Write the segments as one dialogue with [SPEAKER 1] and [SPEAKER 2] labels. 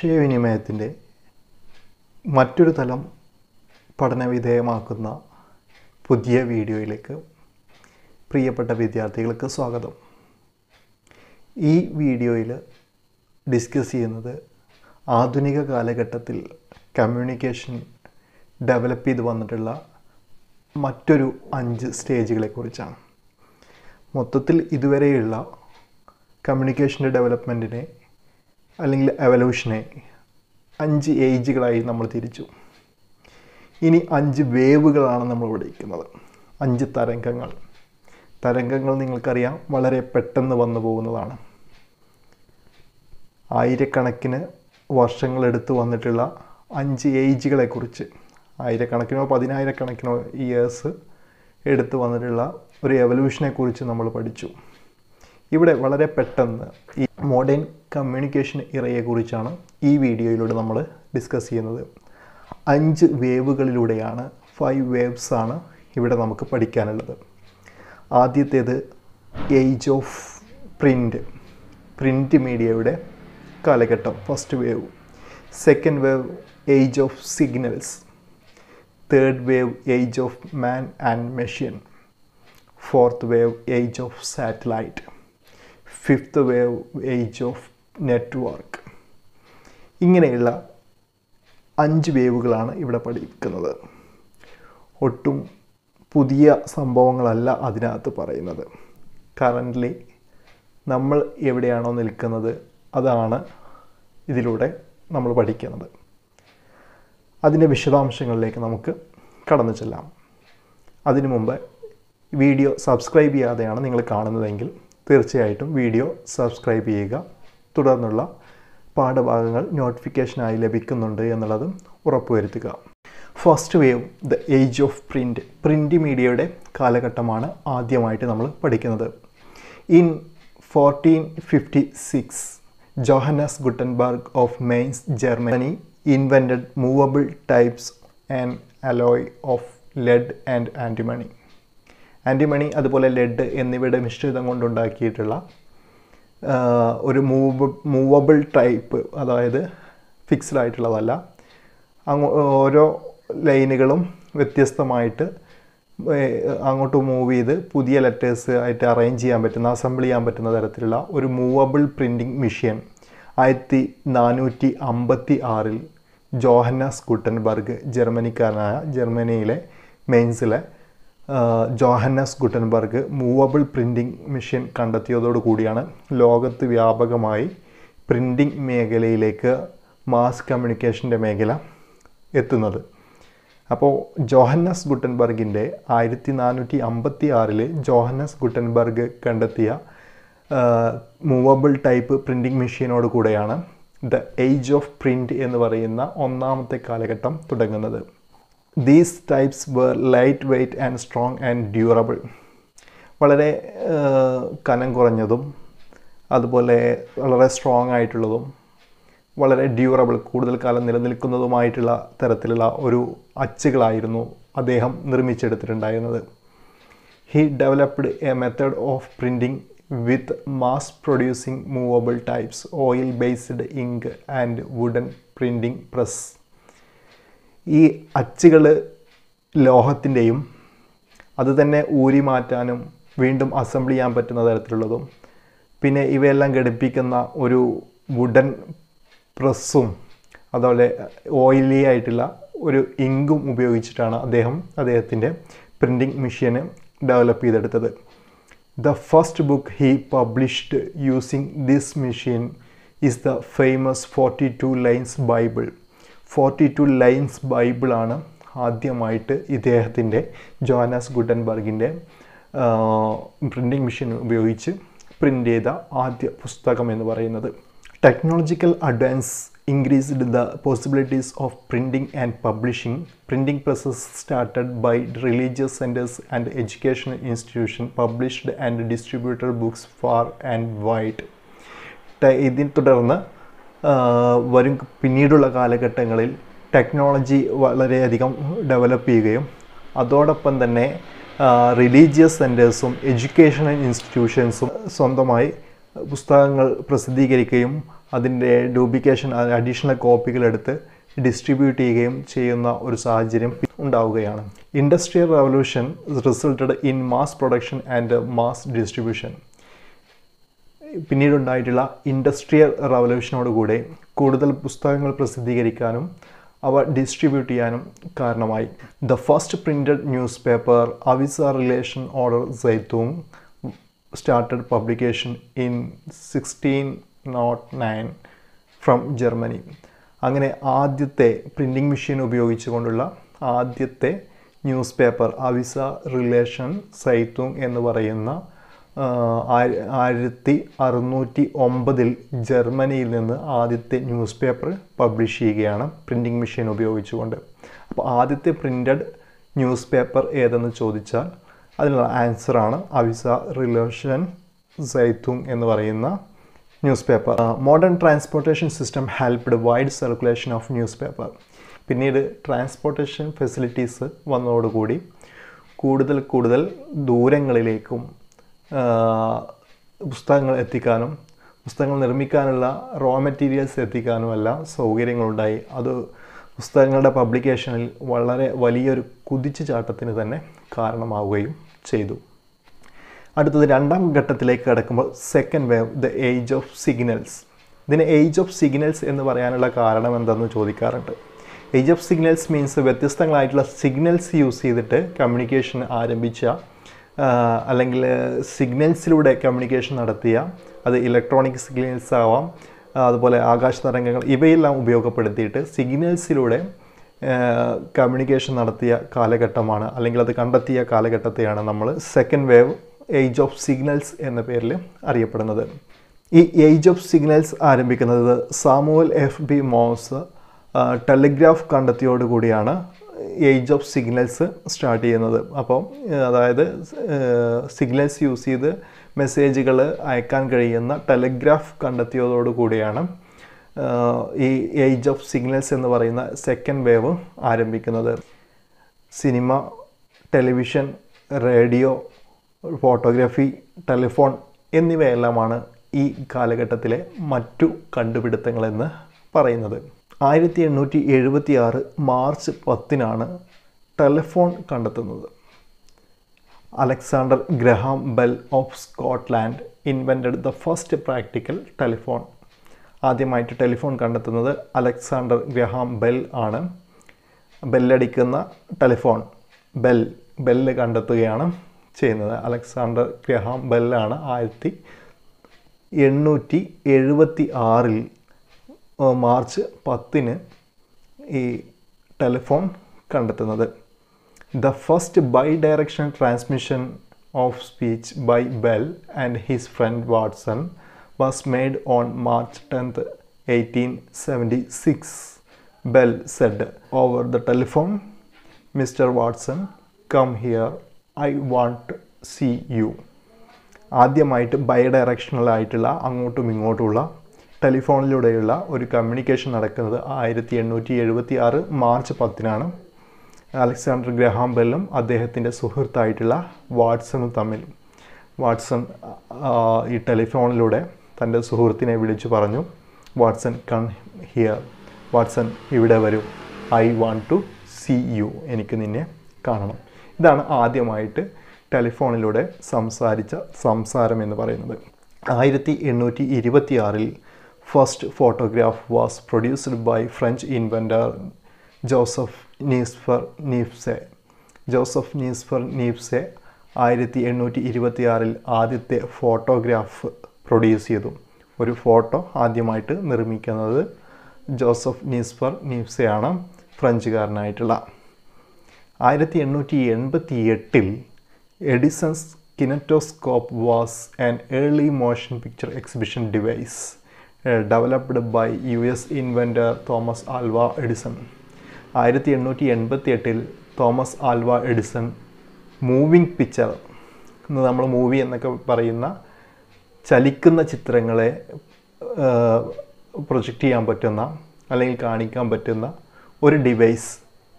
[SPEAKER 1] ആശയവിനിമയത്തിൻ്റെ മറ്റൊരു തലം പഠനവിധേയമാക്കുന്ന പുതിയ വീഡിയോയിലേക്ക് പ്രിയപ്പെട്ട വിദ്യാർത്ഥികൾക്ക് സ്വാഗതം ഈ വീഡിയോയിൽ ഡിസ്കസ് ചെയ്യുന്നത് ആധുനിക കാലഘട്ടത്തിൽ കമ്മ്യൂണിക്കേഷൻ ഡെവലപ്പ് ചെയ്ത് വന്നിട്ടുള്ള മറ്റൊരു അഞ്ച് സ്റ്റേജുകളെക്കുറിച്ചാണ് മൊത്തത്തിൽ ഇതുവരെയുള്ള കമ്മ്യൂണിക്കേഷൻ്റെ ഡെവലപ്മെൻറ്റിനെ അല്ലെങ്കിൽ എവല്യൂഷനെ അഞ്ച് ഏജുകളായി നമ്മൾ തിരിച്ചു ഇനി അഞ്ച് വേവുകളാണ് നമ്മൾ ഇവിടെ ഇരിക്കുന്നത് അഞ്ച് തരംഗങ്ങൾ തരംഗങ്ങൾ നിങ്ങൾക്കറിയാം വളരെ പെട്ടെന്ന് വന്നു പോകുന്നതാണ് ആയിരക്കണക്കിന് വർഷങ്ങളെടുത്ത് വന്നിട്ടുള്ള അഞ്ച് ഏജുകളെക്കുറിച്ച് ആയിരക്കണക്കിനോ പതിനായിരക്കണക്കിനോ ഇയേഴ്സ് എടുത്തു വന്നിട്ടുള്ള ഒരു എവല്യൂഷനെക്കുറിച്ച് നമ്മൾ പഠിച്ചു ഇവിടെ വളരെ പെട്ടെന്ന് ഈ മോഡേൺ കമ്മ്യൂണിക്കേഷൻ ഇറയെക്കുറിച്ചാണ് ഈ വീഡിയോയിലൂടെ നമ്മൾ ഡിസ്കസ് ചെയ്യുന്നത് അഞ്ച് വേവുകളിലൂടെയാണ് ഫൈവ് വേവ്സ് ആണ് ഇവിടെ നമുക്ക് പഠിക്കാനുള്ളത് ആദ്യത്തേത് ഏജ് ഓഫ് പ്രിൻ്റ് പ്രിൻ്റ് മീഡിയയുടെ കാലഘട്ടം first wave second wave age of signals third wave age of man and machine fourth wave age of satellite fifth wave age of network ഇങ്ങനെയുള്ള അഞ്ച് വേവുകളാണ് ഇവിടെ പഠിക്കുന്നത് ഒട്ടും പുതിയ സംഭവങ്ങളല്ല അതിനകത്ത് പറയുന്നത് കറൻ്റ്ലി നമ്മൾ എവിടെയാണോ നിൽക്കുന്നത് അതാണ് ഇതിലൂടെ നമ്മൾ പഠിക്കുന്നത് അതിൻ്റെ വിശദാംശങ്ങളിലേക്ക് നമുക്ക് കടന്നു ചെല്ലാം അതിനു മുമ്പ് വീഡിയോ സബ്സ്ക്രൈബ് ചെയ്യാതെയാണ് നിങ്ങൾ കാണുന്നതെങ്കിൽ തീർച്ചയായിട്ടും വീഡിയോ സബ്സ്ക്രൈബ് ചെയ്യുക തുടർന്നുള്ള പാഠഭാഗങ്ങൾ നോട്ടിഫിക്കേഷനായി ലഭിക്കുന്നുണ്ട് എന്നുള്ളതും ഉറപ്പുവരുത്തുക first wave the age of print print മീഡിയയുടെ കാലഘട്ടമാണ് ആദ്യമായിട്ട് നമ്മൾ പഠിക്കുന്നത് in fourteen fifty six Johannes Gutenberg of Mainz Germany invented movable types and alloy of lead and antimony antimony അതുപോലെ ലെഡ് എന്നിവയുടെ മിശ്രിതം കൊണ്ടുണ്ടാക്കിയിട്ടുള്ള ഒരു മൂവ് മൂവബിൾ ടൈപ്പ് അതായത് ഫിക്സ്ഡ് ആയിട്ടുള്ളതല്ല അങ്ങോ ഓരോ ലൈനുകളും വ്യത്യസ്തമായിട്ട് അങ്ങോട്ട് മൂവ് ചെയ്ത് പുതിയ ലെറ്റേഴ്സ് ആയിട്ട് അറേഞ്ച് ചെയ്യാൻ പറ്റുന്ന അസംബിൾ ചെയ്യാൻ പറ്റുന്ന തരത്തിലുള്ള ഒരു മൂവബിൾ പ്രിൻറ്റിംഗ് മെഷീൻ ആയിരത്തി നാനൂറ്റി അമ്പത്തി ആറിൽ ജോഹന്ന സ്കൂട്ടൻബർഗ് ജർമ്മനിക്കാരനായ ജർമ്മനിയിലെ മെയിൻസിലെ Johannes Gutenberg movable printing machine കണ്ടെത്തിയതോടുകൂടിയാണ് ലോകത്ത് വ്യാപകമായി പ്രിൻറ്റിംഗ് മേഖലയിലേക്ക് മാസ് കമ്മ്യൂണിക്കേഷൻ്റെ മേഖല എത്തുന്നത് അപ്പോൾ ജോഹന്നസ് ഗുട്ടൻബർഗിൻ്റെ ആയിരത്തി നാനൂറ്റി അമ്പത്തി ആറിൽ ജോഹന്നസ് ഗുട്ടൻബർഗ് കണ്ടെത്തിയ മൂവബിൾ ടൈപ്പ് പ്രിൻറ്റിംഗ് മെഷീനോട് കൂടെയാണ് ദ ഏജ് ഓഫ് പ്രിൻറ്റ് എന്ന് പറയുന്ന ഒന്നാമത്തെ കാലഘട്ടം തുടങ്ങുന്നത് these types were light weight and strong and durable വളരെ കനം കുറഞ്ഞതും അതുപോലെ വളരെ സ്ട്രോങ് ആയിട്ടുള്ളതും വളരെ ഡ്യൂറബിൾ കൂടുതൽ കാലം നിലനിൽക്കുന്നതുമായിട്ടുള്ള തരത്തിലുള്ള ഒരു അച്ചുകളായിരുന്നു അദ്ദേഹം നിർമ്മിച്ചെടുത്തിട്ടുണ്ടായിരുന്നത് he developed a method of printing with mass producing movable types oil based ink and wooden printing press ഈ അച്ചുകൾ ലോഹത്തിൻ്റെയും അതുതന്നെ ഊരി മാറ്റാനും വീണ്ടും അസംബിൾ ചെയ്യാൻ പറ്റുന്ന തരത്തിലുള്ളതും പിന്നെ ഇവയെല്ലാം ഘടിപ്പിക്കുന്ന ഒരു വുഡൻ പ്രസ്സും അതുപോലെ ഓയിലി ആയിട്ടുള്ള ഒരു ഇങ്കും ഉപയോഗിച്ചിട്ടാണ് അദ്ദേഹം അദ്ദേഹത്തിൻ്റെ പ്രിൻറ്റിങ് മെഷീന് ഡെവലപ്പ് ചെയ്തെടുത്തത് the first book he published using this machine is the famous forty two lines Bible forty two lines ബൈബിളാണ് ആദ്യമായിട്ട് ഇദ്ദേഹത്തിൻ്റെ ജോനാസ് ഗുഡൻബർഗിൻ്റെ പ്രിൻറ്റിംഗ് മെഷീൻ ഉപയോഗിച്ച് പ്രിൻ്റ് ചെയ്ത ആദ്യ പുസ്തകം എന്ന് പറയുന്നത് technological advance increased the possibilities of printing and publishing. Printing presses started by religious centers and educational institutions published and distributed books far and wide. ഇതിനെ തുടർന്ന് വരും പിന്നീടുള്ള കാലഘട്ടങ്ങളിൽ ടെക്നോളജി വളരെയധികം ഡെവലപ്പ് ചെയ്യുകയും അതോടൊപ്പം തന്നെ റിലീജിയസ് സെൻറ്റേഴ്സും എഡ്യൂക്കേഷണൽ ഇൻസ്റ്റിറ്റ്യൂഷൻസും സ്വന്തമായി പുസ്തകങ്ങൾ പ്രസിദ്ധീകരിക്കുകയും അതിൻ്റെ ഡ്യൂപ്ലിക്കേഷൻ അഡീഷണൽ കോപ്പികൾ എടുത്ത് ഡിസ്ട്രിബ്യൂട്ട് ചെയ്യുകയും ചെയ്യുന്ന ഒരു സാഹചര്യം ഉണ്ടാവുകയാണ് industrial revolution resulted in mass production and mass distribution പിന്നീടുണ്ടായിട്ടുള്ള ഇൻഡസ്ട്രിയൽ റവല്യൂഷനോടുകൂടെ കൂടുതൽ പുസ്തകങ്ങൾ പ്രസിദ്ധീകരിക്കാനും അവ ഡിസ്ട്രിബ്യൂട്ട് ചെയ്യാനും കാരണമായി the first printed newspaper Avisa Relation oder Zeitung started publication in sixteen nought nine from Germany അങ്ങനെ ആദ്യത്തെ പ്രിൻറ്റിംഗ് മെഷീൻ ഉപയോഗിച്ചുകൊണ്ടുള്ള ആദ്യത്തെ newspaper Avisa Relation Zeitung എന്ന് പറയുന്ന ആയിരത്തി അറുന്നൂറ്റി ഒമ്പതിൽ ജർമ്മനിയിൽ നിന്ന് ആദ്യത്തെ ന്യൂസ് പേപ്പർ പബ്ലിഷ് ചെയ്യുകയാണ് പ്രിൻറ്റിംഗ് മെഷീൻ ഉപയോഗിച്ചുകൊണ്ട് അപ്പോൾ ആദ്യത്തെ പ്രിൻറ്റഡ് ന്യൂസ് പേപ്പർ ഏതെന്ന് ചോദിച്ചാൽ അതിനുള്ള ആൻസറാണ് അവിസ റിലേഷൻ സൈത്തുങ് എന്ന് പറയുന്ന newspaper modern transportation system helped wide circulation of newspaper പിന്നീട് ട്രാൻസ്പോർട്ടേഷൻ ഫെസിലിറ്റീസ് വന്നതോടുകൂടി കൂടുതൽ കൂടുതൽ ദൂരങ്ങളിലേക്കും പുസ്തകങ്ങൾ എത്തിക്കാനും പുസ്തകങ്ങൾ നിർമ്മിക്കാനുള്ള റോ മെറ്റീരിയൽസ് എത്തിക്കാനുമെല്ലാം സൗകര്യങ്ങളുണ്ടായി അത് പുസ്തകങ്ങളുടെ പബ്ലിക്കേഷനിൽ വളരെ വലിയൊരു കുതിച്ചുചാട്ടത്തിന് തന്നെ കാരണമാവുകയും ചെയ്തു അടുത്തത് രണ്ടാം ഘട്ടത്തിലേക്ക് കടക്കുമ്പോൾ second wave the age of signals ഇതിന് ഏജ് ഓഫ് സിഗ്നൽസ് എന്ന് പറയാനുള്ള കാരണം എന്താണെന്ന് ചോദിക്കാറുണ്ട് ഏജ് ഓഫ് സിഗ്നൽസ് മീൻസ് വ്യത്യസ്തങ്ങളായിട്ടുള്ള സിഗ്നൽസ് യൂസ് ചെയ്തിട്ട് കമ്മ്യൂണിക്കേഷൻ ആരംഭിച്ച അല്ലെങ്കിൽ സിഗ്നൽസിലൂടെ കമ്മ്യൂണിക്കേഷൻ നടത്തിയ അത് ഇലക്ട്രോണിക് സിഗ്നൽസ് ആവാം അതുപോലെ ആകാശ തരംഗങ്ങൾ ഇവയെല്ലാം ഉപയോഗപ്പെടുത്തിയിട്ട് സിഗ്നൽസിലൂടെ കമ്മ്യൂണിക്കേഷൻ നടത്തിയ കാലഘട്ടമാണ് അല്ലെങ്കിൽ അത് കണ്ടെത്തിയ കാലഘട്ടത്തെയാണ് നമ്മൾ second wave age of signals എന്ന പേരിൽ അറിയപ്പെടുന്നത് ഈ ഏജ് ഓഫ് സിഗ്നൽസ് ആരംഭിക്കുന്നത് Samuel F B Morse telegraph കണ്ടെത്തിയോടുകൂടിയാണ് ഏജ് ഓഫ് സിഗ്നൽസ് സ്റ്റാർട്ട് ചെയ്യുന്നത് അപ്പം അതായത് സിഗ്നൽസ് യൂസ് ചെയ്ത് മെസ്സേജുകൾ അയക്കാൻ കഴിയുന്ന ടെലിഗ്രാഫ് കണ്ടെത്തിയതോടു കൂടിയാണ് ഈ ഏജ് ഓഫ് സിഗ്നൽസ് എന്ന് പറയുന്ന സെക്കൻഡ് വേവ് ആരംഭിക്കുന്നത് cinema television radio photography telephone എന്നിവയെല്ലാമാണ് ഈ കാലഘട്ടത്തിലെ മറ്റു കണ്ടുപിടുത്തങ്ങളെന്ന് പറയുന്നത് ആയിരത്തി എണ്ണൂറ്റി എഴുപത്തി ആറ് മാർച്ച് പത്തിനാണ് ടെലിഫോൺ കണ്ടെത്തുന്നത് Alexander Graham Bell of Scotland invented the first practical telephone ആദ്യമായിട്ട് ടെലിഫോൺ കണ്ടെത്തുന്നത് അലക്സാണ്ടർ ഗ്രഹാം ബെൽ ആണ് ബെല്ലടിക്കുന്ന ടെലിഫോൺ ബെൽ ബെല്ല് കണ്ടെത്തുകയാണ് ചെയ്യുന്നത് അലക്സാണ്ടർ ഗ്രഹാം ബെല്ലാണ് ആയിരത്തി എണ്ണൂറ്റി എഴുപത്തി ആറിൽ മാർച്ച് പത്തിന് ഈ ടെലിഫോൺ കണ്ടെത്തുന്നത് the first bi direction transmission of speech by Bell and his friend Watson was made on March tenth eighteen seventy six Bell said over the telephone mister Watson come here I want see you ആദ്യമായിട്ട് ബൈ ഡയറക്ഷണലായിട്ടുള്ള അങ്ങോട്ടും ഇങ്ങോട്ടുമുള്ള ടെലിഫോണിലൂടെയുള്ള ഒരു communication നടക്കുന്നത് ആയിരത്തി എണ്ണൂറ്റി എഴുപത്തി ആറ് മാർച്ച് പത്തിനാണ് അലക്സാണ്ടർ ഗ്രഹാം ബെല്ലും അദ്ദേഹത്തിൻ്റെ സുഹൃത്തായിട്ടുള്ള വാട്സണും തമ്മിൽ വാട്സൺ ഈ ടെലിഫോണിലൂടെ തൻ്റെ സുഹൃത്തിനെ വിളിച്ചു പറഞ്ഞു വാട്സൺ കൺ ഹിയർ വാട്സൺ ഇവിടെ വരും I want to see you എനിക്ക് നിന്നെ കാണണം ഇതാണ് ആദ്യമായിട്ട് ടെലിഫോണിലൂടെ സംസാരിച്ച സംസാരം എന്ന് പറയുന്നത് ആയിരത്തി എണ്ണൂറ്റി ഇരുപത്തിയാറിൽ first photograph was produced by French inventor Joseph Nicephore Niepce Joseph Nicephore Niepce ആയിരത്തി എണ്ണൂറ്റി ഇരുപത്തി ആദ്യത്തെ ഫോട്ടോഗ്രാഫ് പ്രൊഡ്യൂസ് ചെയ്തു ഒരു ഫോട്ടോ ആദ്യമായിട്ട് നിർമ്മിക്കുന്നത് ജോസഫ് നീസ്ഫർ നീഫ്സെയാണ് ഫ്രഞ്ചുകാരനായിട്ടുള്ള ആയിരത്തി എണ്ണൂറ്റി എൺപത്തി എട്ടിൽ Edison's Kinetoscope was an early motion picture exhibition device developed by U S inventor Thomas Alva Edison ആയിരത്തി എണ്ണൂറ്റി എൺപത്തി എട്ടിൽ Thomas Alva Edison moving picture എന്ന് നമ്മൾ മൂവി എന്നൊക്കെ പറയുന്ന ചലിക്കുന്ന ചിത്രങ്ങളെ പ്രൊജക്റ്റ് ചെയ്യാൻ പറ്റുന്ന അല്ലെങ്കിൽ കാണിക്കാൻ പറ്റുന്ന ഒരു ഡിവൈസ്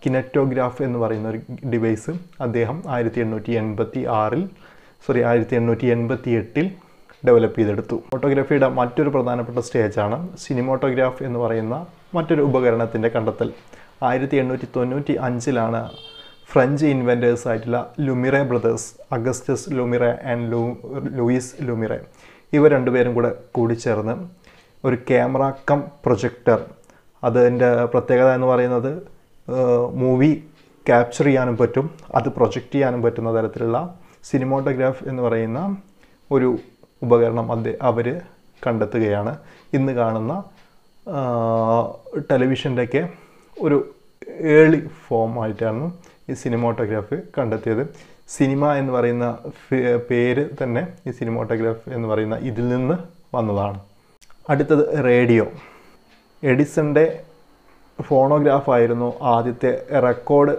[SPEAKER 1] കിനറ്റോഗ്രാഫ് എന്ന് പറയുന്ന ഒരു ഡിവൈസ് അദ്ദേഹം ആയിരത്തി എണ്ണൂറ്റി എൺപത്തി ആറിൽ സോറി ആയിരത്തി എണ്ണൂറ്റി എൺപത്തി എട്ടിൽ ഡെവലപ്പ് ചെയ്തെടുത്തു ഫോട്ടോഗ്രാഫിയുടെ മറ്റൊരു പ്രധാനപ്പെട്ട സ്റ്റേജാണ് സിനിമോട്ടോഗ്രാഫ് എന്ന് പറയുന്ന മറ്റൊരു ഉപകരണത്തിൻ്റെ കണ്ടെത്തൽ ആയിരത്തി എണ്ണൂറ്റി തൊണ്ണൂറ്റി അഞ്ചിലാണ് ഫ്രഞ്ച് ഇൻവെൻറ്റേഴ്സ് ആയിട്ടുള്ള Lumiere brothers Augustus Lumiere and Lou Louis Lumiere ഇവ രണ്ടുപേരും കൂടെ കൂടിച്ചേർന്ന് ഒരു ക്യാമറ കം പ്രൊജക്ടർ അതിൻ്റെ പ്രത്യേകത എന്ന് പറയുന്നത് മൂവി ക്യാപ്ചർ ചെയ്യാനും പറ്റും അത് പ്രൊജക്റ്റ് ചെയ്യാനും പറ്റുന്ന തരത്തിലുള്ള സിനിമോട്ടോഗ്രാഫ് എന്ന് പറയുന്ന ഒരു ഉപകരണം അദ്ദേഹം അവർ കണ്ടെത്തുകയാണ് ഇന്ന് കാണുന്ന ടെലിവിഷൻ്റെയൊക്കെ ഒരു ഏളി ആയിട്ടാണ് ഈ സിനിമോട്ടോഗ്രാഫി കണ്ടെത്തിയത് സിനിമ എന്ന് പറയുന്ന പേര് തന്നെ ഈ സിനിമോട്ടോഗ്രാഫി എന്ന് പറയുന്ന ഇതിൽ നിന്ന് വന്നതാണ് അടുത്തത് റേഡിയോ എഡിസൻ്റെ ഫോണോഗ്രാഫായിരുന്നു ആദ്യത്തെ റെക്കോർഡ്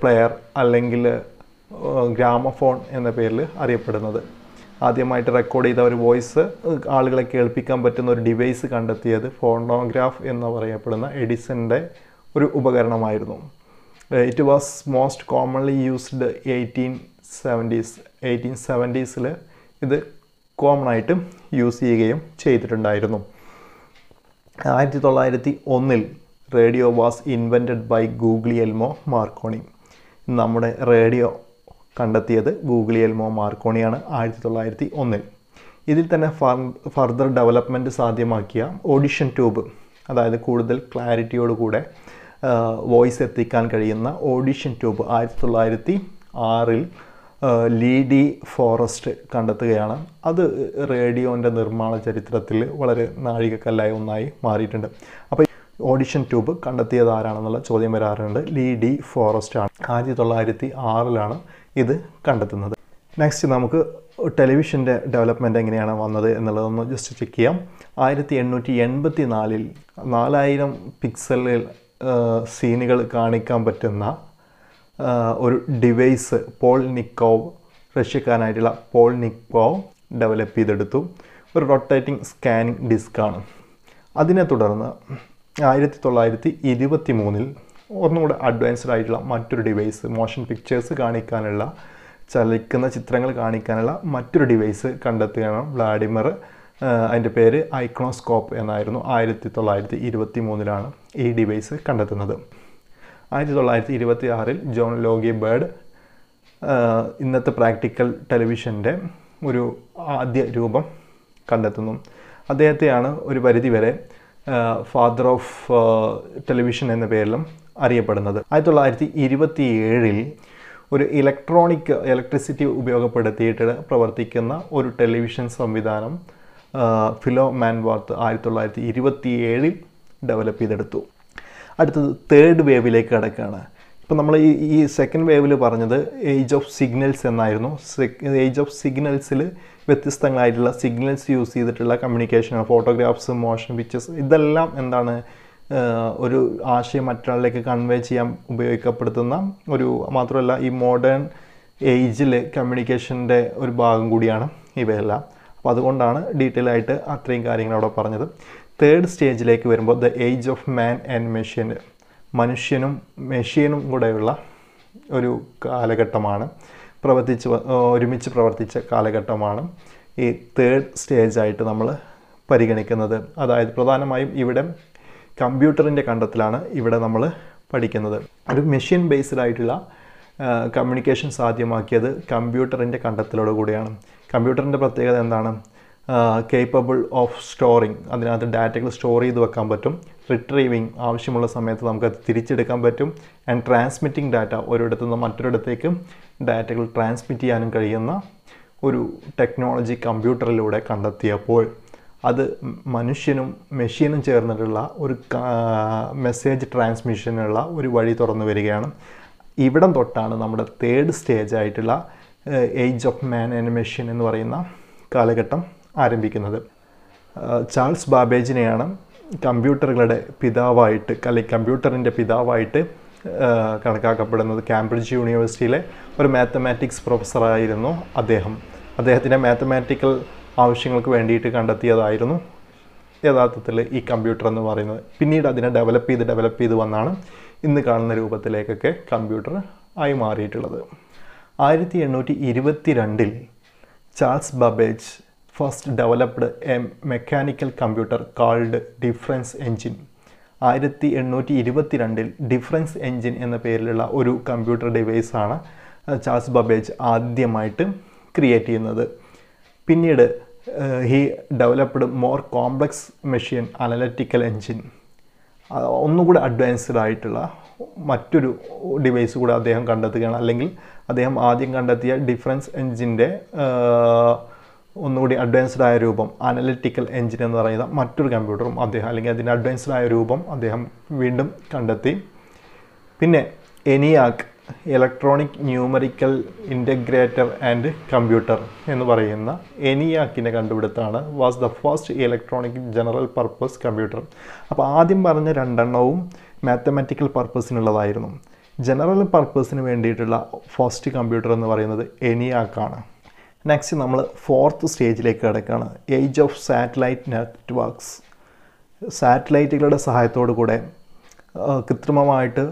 [SPEAKER 1] പ്ലെയർ അല്ലെങ്കിൽ ഗ്രാമഫോൺ എന്ന പേരിൽ അറിയപ്പെടുന്നത് ആദ്യമായിട്ട് റെക്കോർഡ് ചെയ്ത ഒരു വോയിസ് ആളുകളെ കേൾപ്പിക്കാൻ പറ്റുന്ന ഒരു ഡിവൈസ് കണ്ടെത്തിയത് ഫോണോഗ്രാഫ് എന്ന് പറയപ്പെടുന്ന എഡിസൻ്റെ ഒരു ഉപകരണമായിരുന്നു it was most commonly used eighteen seventies eighteen സെവൻറ്റീസിൽ ഇത് കോമൺ ആയിട്ട് യൂസ് ചെയ്യുകയും ചെയ്തിട്ടുണ്ടായിരുന്നു ആയിരത്തി തൊള്ളായിരത്തി ഒന്നിൽ radio was invented by Guglielmo Marconi നമ്മുടെ റേഡിയോ കണ്ടെത്തിയത് ഗൂഗിളിയൽമോ മാർക്കോണിയാണ് ആയിരത്തി തൊള്ളായിരത്തി ഒന്നിൽ ഇതിൽ തന്നെ ഫർദർ ഡെവലപ്മെൻറ്റ് സാധ്യമാക്കിയ ഓഡിഷൻ ട്യൂബ് അതായത് കൂടുതൽ ക്ലാരിറ്റിയോടുകൂടെ വോയിസ് എത്തിക്കാൻ കഴിയുന്ന ഓഡിഷൻ ട്യൂബ് ആയിരത്തി തൊള്ളായിരത്തി ആറിൽ ലീഡി ഫോറസ്റ്റ് കണ്ടെത്തുകയാണ് അത് റേഡിയോൻ്റെ നിർമ്മാണ ചരിത്രത്തിൽ വളരെ നാഴികക്കല്ലായി ഒന്നായി മാറിയിട്ടുണ്ട് അപ്പോൾ ഓഡിഷൻ ട്യൂബ് കണ്ടെത്തിയത് ആരാണെന്നുള്ള ചോദ്യം വരാറുണ്ട് ലീഡി ഫോറസ്റ്റ് ആണ് ആയിരത്തി തൊള്ളായിരത്തി ആറിലാണ് ഇത് കണ്ടെത്തുന്നത് നെക്സ്റ്റ് നമുക്ക് ടെലിവിഷൻ്റെ ഡെവലപ്മെൻറ്റ് എങ്ങനെയാണ് വന്നത് എന്നുള്ളതൊന്ന് ജസ്റ്റ് ചെക്ക് ചെയ്യാം ആയിരത്തി എണ്ണൂറ്റി എൺപത്തി നാലിൽ നാലായിരം പിക്സലിൽ സീനുകൾ കാണിക്കാൻ പറ്റുന്ന ഒരു ഡിവൈസ് പോൾ നിക്കോവ് റഷ്യക്കാരനായിട്ടുള്ള പോൾ നിക്കോവ് ഡെവലപ്പ് ചെയ്തെടുത്തു ഒരു റൊട്ടേറ്റിംഗ് സ്കാനിങ് ഡിസ്ക്കാണ് അതിനെ തുടർന്ന് ആയിരത്തി തൊള്ളായിരത്തി ഇരുപത്തി മൂന്നിൽ ഒന്നുകൂടെ അഡ്വാൻസ്ഡ് ആയിട്ടുള്ള മറ്റൊരു ഡിവൈസ് മോഷൻ പിക്ചേഴ്സ് കാണിക്കാനുള്ള ചലിക്കുന്ന ചിത്രങ്ങൾ കാണിക്കാനുള്ള മറ്റൊരു ഡിവൈസ് കണ്ടെത്തുകയാണ് വ്ളാഡിമർ അതിൻ്റെ പേര് ഐക്രോസ്കോപ്പ് എന്നായിരുന്നു ആയിരത്തി തൊള്ളായിരത്തി ഇരുപത്തി മൂന്നിലാണ് ഈ ഡിവൈസ് കണ്ടെത്തുന്നത് ആയിരത്തി തൊള്ളായിരത്തി ഇരുപത്തി ആറിൽ ജോൺ ലോഗി ബേർഡ് ഇന്നത്തെ പ്രാക്ടിക്കൽ ടെലിവിഷൻ്റെ ഒരു ആദ്യ രൂപം കണ്ടെത്തുന്നു അദ്ദേഹത്തെയാണ് ഒരു പരിധിവരെ ഫാദർ ഓഫ് ടെലിവിഷൻ എന്ന പേരിലും അറിയപ്പെടുന്നത് ആയിരത്തി തൊള്ളായിരത്തി ഇരുപത്തി ഏഴിൽ ഒരു ഇലക്ട്രോണിക് ഇലക്ട്രിസിറ്റി ഉപയോഗപ്പെടുത്തിയിട്ട് പ്രവർത്തിക്കുന്ന ഒരു ടെലിവിഷൻ സംവിധാനം ഫിലോ മാൻവാർത്ത് ആയിരത്തി തൊള്ളായിരത്തി ഇരുപത്തി ഏഴിൽ ഡെവലപ്പ് ചെയ്തെടുത്തു അടുത്തത് തേർഡ് വേവിലേക്ക് കടക്കുകയാണ് ഇപ്പം നമ്മൾ ഈ ഈ സെക്കൻഡ് വേവിൽ പറഞ്ഞത് ഏജ് ഓഫ് സിഗ്നൽസ് എന്നായിരുന്നു ഏജ് ഓഫ് സിഗ്നൽസിൽ വ്യത്യസ്തങ്ങളായിട്ടുള്ള സിഗ്നൽസ് യൂസ് ചെയ്തിട്ടുള്ള കമ്മ്യൂണിക്കേഷൻ ഫോട്ടോഗ്രാഫ്സ് മോഷൻ പിക്ചേഴ്സ് ഇതെല്ലാം എന്താണ് ഒരു ആശയം മറ്റൊരാളിലേക്ക് കൺവേ ചെയ്യാൻ ഉപയോഗിക്കപ്പെടുത്തുന്ന ഒരു മാത്രമല്ല ഈ മോഡേൺ ഏജിൽ കമ്മ്യൂണിക്കേഷൻ്റെ ഒരു ഭാഗം കൂടിയാണ് ഇവയെല്ലാം അപ്പോൾ അതുകൊണ്ടാണ് ഡീറ്റെയിൽ ആയിട്ട് അത്രയും കാര്യങ്ങൾ അവിടെ പറഞ്ഞത് തേർഡ് സ്റ്റേജിലേക്ക് വരുമ്പോൾ the age of man and machine മനുഷ്യനും മെഷീനും കൂടെയുള്ള ഒരു കാലഘട്ടമാണ് പ്രവർത്തിച്ച് ഒരുമിച്ച് പ്രവർത്തിച്ച കാലഘട്ടമാണ് ഈ തേർഡ് സ്റ്റേജായിട്ട് നമ്മൾ പരിഗണിക്കുന്നത് അതായത് പ്രധാനമായും ഇവിടെ കമ്പ്യൂട്ടറിൻ്റെ കണ്ടത്തിലാണ് ഇവിടെ നമ്മൾ പഠിക്കുന്നത് ഒരു മെഷീൻ ബേസ്ഡ് ആയിട്ടുള്ള കമ്മ്യൂണിക്കേഷൻ സാധ്യമാക്കിയത് കമ്പ്യൂട്ടറിൻ്റെ കണ്ടെത്തലോട് കൂടിയാണ് കമ്പ്യൂട്ടറിൻ്റെ പ്രത്യേകത എന്താണ് കേപ്പബിൾ ഓഫ് സ്റ്റോറിങ് അതിനകത്ത് ഡാറ്റകൾ സ്റ്റോർ ചെയ്ത് വെക്കാൻ പറ്റും റിട്രീവിങ് ആവശ്യമുള്ള സമയത്ത് നമുക്കത് തിരിച്ചെടുക്കാൻ പറ്റും ആൻഡ് ട്രാൻസ്മിറ്റിംഗ് ഡാറ്റ ഒരിടത്തു നിന്ന് മറ്റൊരിടത്തേക്ക് ഡാറ്റകൾ ട്രാൻസ്മിറ്റ് ചെയ്യാനും കഴിയുന്ന ഒരു ടെക്നോളജി കമ്പ്യൂട്ടറിലൂടെ കണ്ടെത്തിയപ്പോൾ അത് മനുഷ്യനും മെഷീനും ചേർന്നിട്ടുള്ള ഒരു മെസ്സേജ് ട്രാൻസ്മിഷനുള്ള ഒരു വഴി തുറന്നു വരികയാണ് ഇവിടം തൊട്ടാണ് നമ്മുടെ തേർഡ് സ്റ്റേജ് ആയിട്ടുള്ള age of man and machine എന്ന് പറയുന്ന കാലഘട്ടം ആരംഭിക്കുന്നത് ചാൾസ് ബാബേജിനെയാണ് കമ്പ്യൂട്ടറുകളുടെ പിതാവായിട്ട് അല്ലെ കമ്പ്യൂട്ടറിൻ്റെ പിതാവായിട്ട് കണക്കാക്കപ്പെടുന്നത് കാംബ്രിഡ്ജ് യൂണിവേഴ്സിറ്റിയിലെ ഒരു മാത്തമാറ്റിക്സ് പ്രൊഫസറായിരുന്നു അദ്ദേഹം അദ്ദേഹത്തിൻ്റെ മാത്തമാറ്റിക്കൽ ആവശ്യങ്ങൾക്ക് വേണ്ടിയിട്ട് കണ്ടെത്തിയതായിരുന്നു യഥാർത്ഥത്തിൽ ഈ കമ്പ്യൂട്ടർ എന്ന് പറയുന്നത് പിന്നീട് അതിനെ ഡെവലപ്പ് ചെയ്ത് ഡെവലപ്പ് ചെയ്ത് വന്നാണ് ഇന്ന് കാണുന്ന രൂപത്തിലേക്കൊക്കെ കമ്പ്യൂട്ടർ ആയി മാറിയിട്ടുള്ളത് ആയിരത്തി എണ്ണൂറ്റി ഇരുപത്തി രണ്ടിൽ Charles Babbage first developed a mechanical computer called difference engine ആയിരത്തി എണ്ണൂറ്റി ഇരുപത്തി രണ്ടിൽ ഡിഫറൻസ് എൻജിൻ എന്ന പേരിലുള്ള ഒരു കമ്പ്യൂട്ടർ ഡിവൈസാണ് ചാൾസ് ബബേജ് ആദ്യമായിട്ട് ക്രിയേറ്റ് ചെയ്യുന്നത് പിന്നീട് he developed more complex machine analytical engine ഒന്നുകൂടി അഡ്വാൻസ്ഡ് ആയിട്ടുള്ള മറ്റൊരു ഡിവൈസ് കൂടെ അദ്ദേഹം കണ്ടെത്തുകയാണ് അല്ലെങ്കിൽ അദ്ദേഹം ആദ്യം കണ്ടെത്തിയ ഡിഫറൻസ് എൻജിൻ്റെ ഒന്നുകൂടി അഡ്വാൻസ്ഡ് ആയ രൂപം അനലിറ്റിക്കൽ എൻജിൻ എന്ന് പറയുന്ന മറ്റൊരു കമ്പ്യൂട്ടറും അദ്ദേഹം അല്ലെങ്കിൽ അതിൻ്റെ അഡ്വാൻസ്ഡ് ആയ രൂപം അദ്ദേഹം വീണ്ടും കണ്ടെത്തി പിന്നെ ENIAC electronic numerical integrator and computer എന്ന് പറയുന്ന എനിയാക്കിൻ്റെ കണ്ടുപിടുത്താണ് was the first electronic general purpose computer അപ്പോൾ ആദ്യം പറഞ്ഞ രണ്ടെണ്ണവും മാത്തമാറ്റിക്കൽ പർപ്പസിനുള്ളതായിരുന്നു ജനറൽ പർപ്പസിന് വേണ്ടിയിട്ടുള്ള ഫസ്റ്റ് കമ്പ്യൂട്ടർ എന്ന് പറയുന്നത് എനിയാക്കാണ് നെക്സ്റ്റ് നമ്മൾ ഫോർത്ത് സ്റ്റേജിലേക്ക് കിടക്കുകയാണ് ഏജ് ഓഫ് സാറ്റലൈറ്റ് നെറ്റ്വർക്ക്സ് സാറ്റലൈറ്റുകളുടെ സഹായത്തോടു കൂടെ കൃത്രിമമായിട്ട്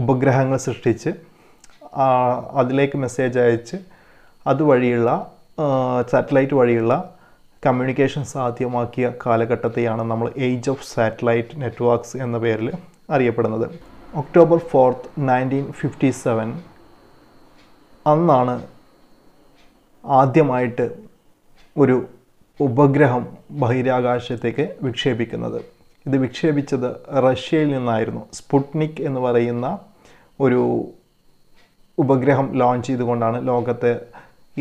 [SPEAKER 1] ഉപഗ്രഹങ്ങൾ സൃഷ്ടിച്ച് അതിലേക്ക് മെസ്സേജ് അയച്ച് അതുവഴിയുള്ള സാറ്റലൈറ്റ് വഴിയുള്ള കമ്മ്യൂണിക്കേഷൻ സാധ്യമാക്കിയ കാലഘട്ടത്തെയാണ് നമ്മൾ ഏജ് ഓഫ് സാറ്റലൈറ്റ് നെറ്റ്വർക്ക്സ് എന്ന പേരിൽ അറിയപ്പെടുന്നത് October fourth nineteen fifty seven അന്നാണ് ആദ്യമായിട്ട് ഒരു ഉപഗ്രഹം ബഹിരാകാശത്തേക്ക് വിക്ഷേപിക്കുന്നത് ഇത് വിക്ഷേപിച്ചത് റഷ്യയിൽ നിന്നായിരുന്നു സ്പുട്നിക് എന്ന് പറയുന്ന ഒരു ഉപഗ്രഹം ലോഞ്ച് ചെയ്തുകൊണ്ടാണ് ലോകത്തെ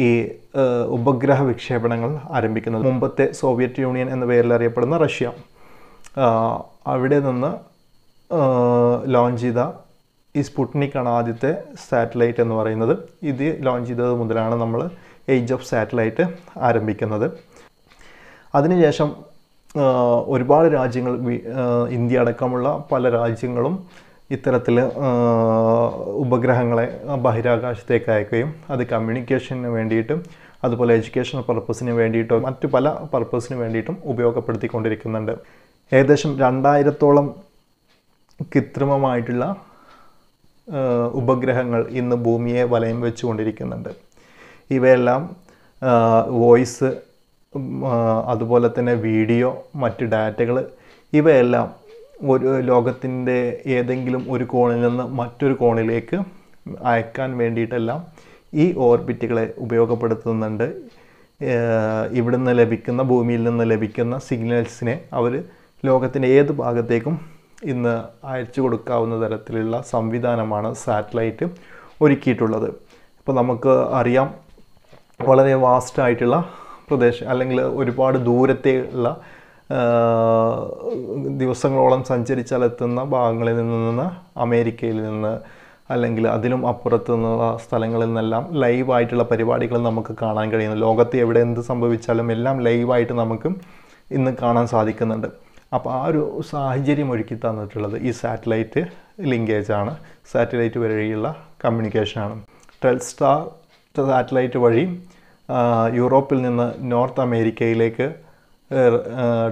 [SPEAKER 1] ഈ ഉപഗ്രഹ വിക്ഷേപണങ്ങൾ ആരംഭിക്കുന്നത് മുമ്പത്തെ സോവിയറ്റ് യൂണിയൻ എന്ന പേരിൽ അറിയപ്പെടുന്ന റഷ്യ അവിടെ നിന്ന് ലോഞ്ച് ചെയ്ത ഈ സ്പുട്നിക് ആണ് ആദ്യത്തെ സാറ്റലൈറ്റ് എന്ന് പറയുന്നത് ഇത് ലോഞ്ച് ചെയ്തത് മുതലാണ് നമ്മൾ ഏജ് ഓഫ് സാറ്റലൈറ്റ് ആരംഭിക്കുന്നത് അതിനുശേഷം ഒരുപാട് രാജ്യങ്ങൾ ഇന്ത്യ അടക്കമുള്ള പല രാജ്യങ്ങളും ഇത്തരത്തിൽ ഉപഗ്രഹങ്ങളെ ബഹിരാകാശത്തേക്ക് അയക്കുകയും അത് കമ്മ്യൂണിക്കേഷന് വേണ്ടിയിട്ടും അതുപോലെ എഡ്യൂക്കേഷണൽ പർപ്പസിന് വേണ്ടിയിട്ടും മറ്റു പല പർപ്പസിന് വേണ്ടിയിട്ടും ഉപയോഗപ്പെടുത്തിക്കൊണ്ടിരിക്കുന്നുണ്ട് ഏകദേശം രണ്ടായിരത്തോളം കൃത്രിമമായിട്ടുള്ള ഉപഗ്രഹങ്ങൾ ഇന്ന് ഭൂമിയെ വലയം വെച്ചുകൊണ്ടിരിക്കുന്നുണ്ട് ഇവയെല്ലാം വോയിസ് അതുപോലെ തന്നെ വീഡിയോ മറ്റ് ഡാറ്റകൾ ഇവയെല്ലാം ഒരു ലോകത്തിൻ്റെ ഏതെങ്കിലും ഒരു കോണിൽ നിന്ന് മറ്റൊരു കോണിലേക്ക് അയക്കാൻ വേണ്ടിയിട്ടെല്ലാം ഈ ഓർബിറ്റുകളെ ഉപയോഗപ്പെടുത്തുന്നുണ്ട് ഇവിടുന്ന് ലഭിക്കുന്ന ഭൂമിയിൽ നിന്ന് ലഭിക്കുന്ന സിഗ്നൽസിനെ അവർ ലോകത്തിൻ്റെ ഏത് ഭാഗത്തേക്കും ഇന്ന് അയച്ചു കൊടുക്കാവുന്ന തരത്തിലുള്ള സംവിധാനമാണ് സാറ്റലൈറ്റ് ഒരുക്കിയിട്ടുള്ളത് ഇപ്പോൾ നമുക്ക് അറിയാം വളരെ വാസ്റ്റായിട്ടുള്ള പ്രദേശം അല്ലെങ്കിൽ ഒരുപാട് ദൂരത്തേക്കുള്ള ദിവസങ്ങളോളം സഞ്ചരിച്ചാലെത്തുന്ന ഭാഗങ്ങളിൽ നിന്ന് അമേരിക്കയിൽ നിന്ന് അല്ലെങ്കിൽ അതിലും അപ്പുറത്ത് നിന്നുള്ള സ്ഥലങ്ങളിൽ നിന്നെല്ലാം ലൈവായിട്ടുള്ള പരിപാടികൾ നമുക്ക് കാണാൻ കഴിയുന്നു ലോകത്ത് എവിടെ എന്ത് സംഭവിച്ചാലും എല്ലാം ലൈവായിട്ട് നമുക്ക് ഇന്ന് കാണാൻ സാധിക്കുന്നുണ്ട് അപ്പോൾ ആ ഒരു സാഹചര്യം ഒരുക്കി തന്നിട്ടുള്ളത് ഈ സാറ്റലൈറ്റ് ലിങ്കേജ് ആണ് സാറ്റലൈറ്റ് വഴിയുള്ള കമ്മ്യൂണിക്കേഷനാണ് ടെൽസ്റ്റാർ സാറ്റലൈറ്റ് വഴി യൂറോപ്പിൽ നിന്ന് നോർത്ത് അമേരിക്കയിലേക്ക്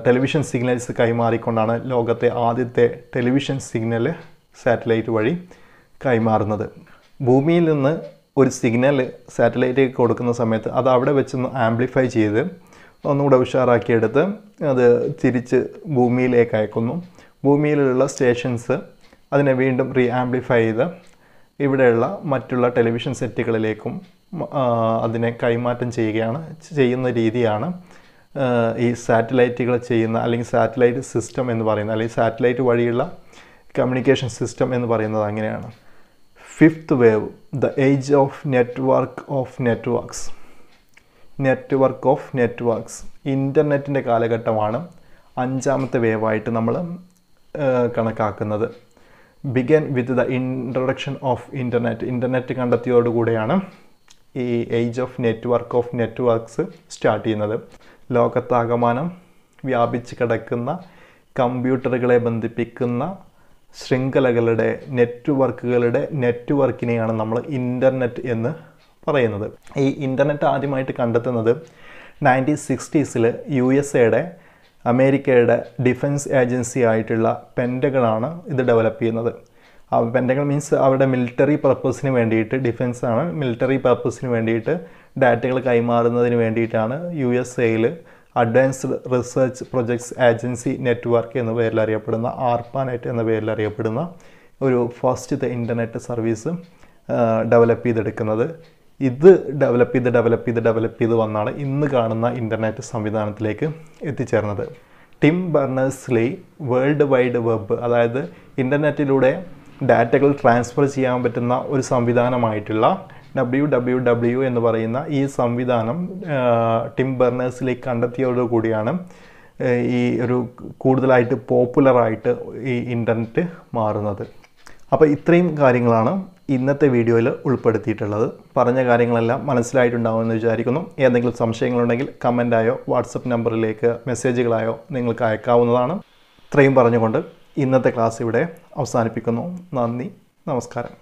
[SPEAKER 1] ടെലിവിഷൻ സിഗ്നൽസ് കൈമാറിക്കൊണ്ടാണ് ലോകത്തെ ആദ്യത്തെ ടെലിവിഷൻ സിഗ്നൽ സാറ്റലൈറ്റ് വഴി കൈമാറുന്നത് ഭൂമിയിൽ നിന്ന് ഒരു സിഗ്നൽ സാറ്റലൈറ്റിലേക്ക് കൊടുക്കുന്ന സമയത്ത് അത് അവിടെ വെച്ചൊന്ന് ആംപ്ലിഫൈ ചെയ്ത് ഒന്നുകൂടെ ഉഷാറാക്കിയെടുത്ത് അത് തിരിച്ച് ഭൂമിയിലേക്ക് അയക്കുന്നു ഭൂമിയിലുള്ള സ്റ്റേഷൻസ് അതിനെ വീണ്ടും റീ ആംപ്ലിഫൈ ചെയ്ത് ഇവിടെയുള്ള മറ്റുള്ള ടെലിവിഷൻ സെറ്റുകളിലേക്കും അതിനെ കൈമാറ്റം ചെയ്യുകയാണ് ചെയ്യുന്ന രീതിയാണ് ഈ സാറ്റലൈറ്റുകൾ ചെയ്യുന്ന അല്ലെങ്കിൽ സാറ്റലൈറ്റ് സിസ്റ്റം എന്ന് പറയുന്നത് അല്ലെങ്കിൽ സാറ്റലൈറ്റ് വഴിയുള്ള കമ്മ്യൂണിക്കേഷൻ സിസ്റ്റം എന്ന് പറയുന്നത് അങ്ങനെയാണ് fifth wave the age of network of networks network of networks ഇൻ്റർനെറ്റിൻ്റെ കാലഘട്ടമാണ് അഞ്ചാമത്തെ വേവായിട്ട് നമ്മൾ കണക്കാക്കുന്നത് began with the introduction of internet internet കണ്ടെത്തിയോടുകൂടെയാണ് ഈ age of network of networks start ചെയ്യുന്നത് ലോകത്താകമാനം വ്യാപിച്ച് കിടക്കുന്ന കമ്പ്യൂട്ടറുകളെ ബന്ധിപ്പിക്കുന്ന ശൃംഖലകളുടെ നെറ്റ്വർക്കുകളുടെ നെറ്റ്വർക്കിനെയാണ് നമ്മൾ ഇൻ്റർനെറ്റ് എന്ന് പറയുന്നത് ഈ ഇൻ്റർനെറ്റ് ആദ്യമായിട്ട് കണ്ടെത്തുന്നത് നയൻറ്റീൻ സിക്സ്റ്റീസിൽ യു എസ് എയുടെ അമേരിക്കയുടെ ഡിഫൻസ് ഏജൻസി ആയിട്ടുള്ള പെൻറ്റഗണാണ് ഇത് ഡെവലപ്പ് ചെയ്യുന്നത് പെൻറ്റഗൺ മീൻസ് അവരുടെ മിലിറ്ററി പർപ്പസിന് വേണ്ടിയിട്ട് ഡിഫൻസ് ആണ് മിലിറ്ററി പർപ്പസിന് വേണ്ടിയിട്ട് ഡാറ്റകൾ കൈമാറുന്നതിന് വേണ്ടിയിട്ടാണ് യു എസ് എയിൽ advanced research projects agency network എന്ന പേരിൽ അറിയപ്പെടുന്ന ആർപ്പാനെറ്റ് എന്ന പേരിൽ അറിയപ്പെടുന്ന ഒരു ദ ഇൻ്റർനെറ്റ് സർവീസ് ഡെവലപ്പ് ചെയ്തെടുക്കുന്നത് ഇത് ഡെവലപ്പ് ചെയ്ത് ഡെവലപ്പ് ചെയ്ത് ഡെവലപ്പ് ചെയ്ത് വന്നാണ് ഇന്ന് കാണുന്ന ഇൻ്റർനെറ്റ് സംവിധാനത്തിലേക്ക് എത്തിച്ചേർന്നത് Tim Berners Lee World Wide Web അതായത് ഇൻ്റർനെറ്റിലൂടെ ഡാറ്റകൾ ട്രാൻസ്ഫർ ചെയ്യാൻ പറ്റുന്ന ഒരു സംവിധാനമായിട്ടുള്ള ഡബ്ല്യു ഡബ്ല്യു ഡബ്ല്യു എന്ന് പറയുന്ന ഈ സംവിധാനം ടിം ബെർണേഴ്സിലേക്ക് കൂടിയാണ് ഈ ഒരു കൂടുതലായിട്ട് പോപ്പുലറായിട്ട് ഈ ഇൻ്റർനെറ്റ് മാറുന്നത് അപ്പോൾ ഇത്രയും കാര്യങ്ങളാണ് ഇന്നത്തെ വീഡിയോയിൽ ഉൾപ്പെടുത്തിയിട്ടുള്ളത് പറഞ്ഞ കാര്യങ്ങളെല്ലാം മനസ്സിലായിട്ടുണ്ടാവുമെന്ന് വിചാരിക്കുന്നു ഏതെങ്കിലും സംശയങ്ങളുണ്ടെങ്കിൽ കമൻ്റായോ വാട്സപ്പ് നമ്പറിലേക്ക് മെസ്സേജുകളായോ നിങ്ങൾക്ക് അയക്കാവുന്നതാണ് ഇത്രയും പറഞ്ഞുകൊണ്ട് ഇന്നത്തെ ക്ലാസ് ഇവിടെ അവസാനിപ്പിക്കുന്നു നന്ദി നമസ്കാരം